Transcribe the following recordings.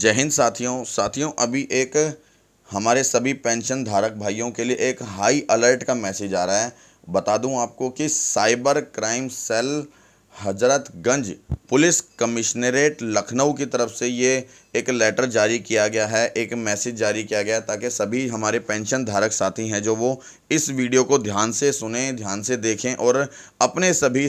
जय हिंद साथियों साथियों अभी एक हमारे सभी पेंशन धारक भाइयों के लिए एक हाई अलर्ट का मैसेज आ रहा है बता दूं आपको कि cyber crime cell Hazratganj police commissionerate Lucknow की तरफ से ये एक लेटर जारी किया गया है एक मैसेज जारी किया गया है ताकि सभी हमारे पेंशन धारक साथी हैं जो वो इस वीडियो को ध्यान से सुने ध्यान से देखें और अपने सभी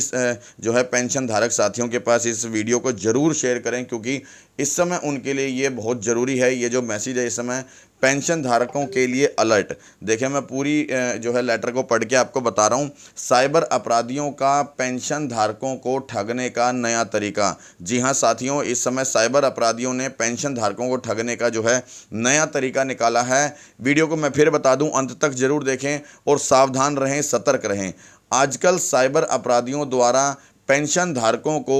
जो है पेंशन धारक साथियों के पास इस वीडियो को ज़रूर शेयर करें क्योंकि इस समय उनके लिए ये बहुत ज़रूरी है ये जो मैसेज है इस समय पेंशन धारकों के लिए अलर्ट देखिए मैं पूरी जो है लेटर को पढ़ के आपको बता रहा हूँ साइबर अपराधियों का पेंशन धारकों को ठगने का नया तरीका जी हाँ साथियों इस समय साइबर अपराधियों ने पेंशन पेंशन धारकों को ठगने का जो है नया तरीका निकाला है वीडियो को मैं फिर बता दूं अंत तक जरूर देखें और सावधान रहें सतर्क रहें आजकल साइबर अपराधियों द्वारा पेंशन धारकों को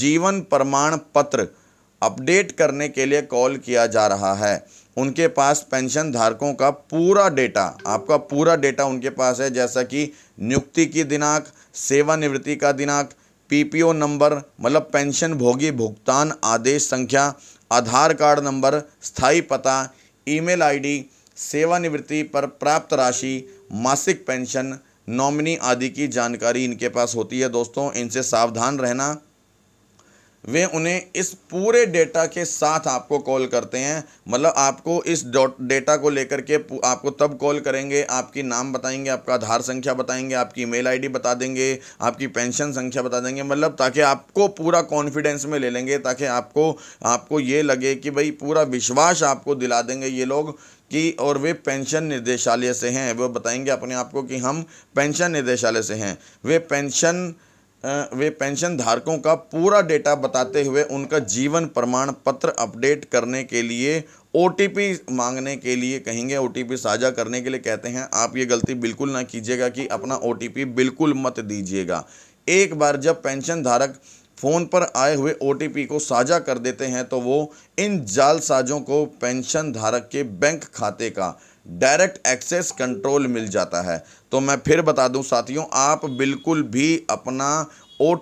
जीवन प्रमाण पत्र अपडेट करने के लिए कॉल किया जा रहा है उनके पास पेंशन धारकों का पूरा डेटा आपका पूरा डेटा उनके पास है जैसा कि नियुक्ति की दिनांक सेवानिवृत्ति का दिनांक पीपीओ नंबर मतलब पेंशन भोगी भुगतान आदेश संख्या आधार कार्ड नंबर स्थाई पता ईमेल आईडी सेवानिवृत्ति पर प्राप्त राशि मासिक पेंशन नॉमिनी आदि की जानकारी इनके पास होती है दोस्तों इनसे सावधान रहना वे उन्हें इस पूरे डेटा के साथ आपको कॉल करते हैं मतलब आपको इस डेटा को लेकर के आपको तब कॉल करेंगे आपकी नाम बताएंगे आपका आधार संख्या बताएंगे आपकी मेल आईडी बता देंगे आपकी पेंशन संख्या बता देंगे मतलब ताकि आपको पूरा कॉन्फिडेंस में ले लेंगे ताकि आपको आपको ये लगे कि भाई पूरा विश्वास आपको दिला देंगे ये लोग कि और वे पेंशन निदेशालय से हैं वो बताएंगे अपने आप को कि हम पेंशन निदेशालय से हैं वे पेंशन वे पेंशन धारकों का पूरा डेटा बताते हुए उनका जीवन प्रमाण पत्र अपडेट करने के लिए ओ मांगने के लिए कहेंगे ओ साझा करने के लिए कहते हैं आप ये गलती बिल्कुल ना कीजिएगा कि अपना ओ बिल्कुल मत दीजिएगा एक बार जब पेंशन धारक फ़ोन पर आए हुए ओ को साझा कर देते हैं तो वो इन जालसाजों को पेंशन धारक के बैंक खाते का डायरेक्ट एक्सेस कंट्रोल मिल जाता है तो मैं फिर बता दूं साथियों आप बिल्कुल भी अपना ओ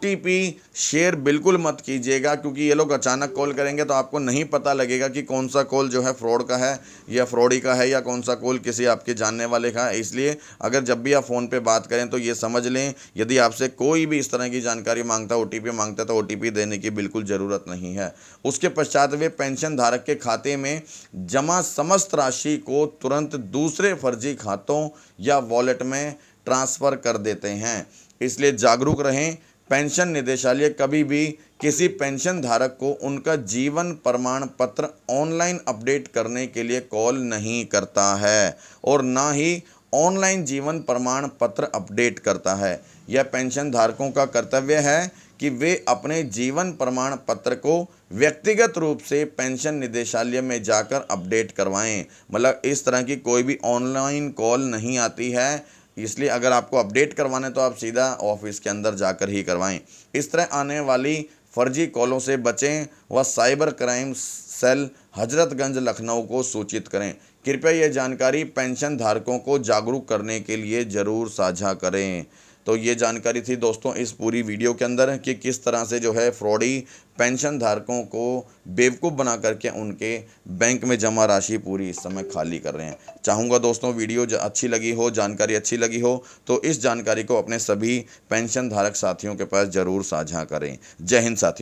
शेयर बिल्कुल मत कीजिएगा क्योंकि ये लोग अचानक कॉल करेंगे तो आपको नहीं पता लगेगा कि कौन सा कॉल जो है फ्रॉड का है या फ्रॉडी का है या कौन सा कॉल किसी आपके जानने वाले का है इसलिए अगर जब भी आप फ़ोन पे बात करें तो ये समझ लें यदि आपसे कोई भी इस तरह की जानकारी मांगता है ओ मांगता है तो ओ देने की बिल्कुल ज़रूरत नहीं है उसके पश्चात वे पेंशन धारक के खाते में जमा समस्त राशि को तुरंत दूसरे फर्जी खातों या वॉलेट में ट्रांसफ़र कर देते हैं इसलिए जागरूक रहें पेंशन निदेशालय कभी भी किसी पेंशन धारक को उनका जीवन प्रमाण पत्र ऑनलाइन अपडेट करने के लिए कॉल नहीं करता है और ना ही ऑनलाइन जीवन प्रमाण पत्र अपडेट करता है यह पेंशन धारकों का कर्तव्य है कि वे अपने जीवन प्रमाण पत्र को व्यक्तिगत रूप से पेंशन निदेशालय में जाकर अपडेट करवाएं मतलब इस तरह की कोई भी ऑनलाइन कॉल नहीं आती है इसलिए अगर आपको अपडेट करवाना है तो आप सीधा ऑफिस के अंदर जाकर ही करवाएं इस तरह आने वाली फर्जी कॉलों से बचें व cyber crime cell Hazratganj Lucknow को सूचित करें कृपया यह जानकारी पेंशन धारकों को जागरूक करने के लिए ज़रूर साझा करें तो ये जानकारी थी दोस्तों इस पूरी वीडियो के अंदर कि किस तरह से जो है फ्रॉडी पेंशन धारकों को बेवकूफ़ बना करके उनके बैंक में जमा राशि पूरी इस समय खाली कर रहे हैं चाहूँगा दोस्तों वीडियो अच्छी लगी हो जानकारी अच्छी लगी हो तो इस जानकारी को अपने सभी पेंशन धारक साथियों के पास ज़रूर साझा करें जय हिंद साथियों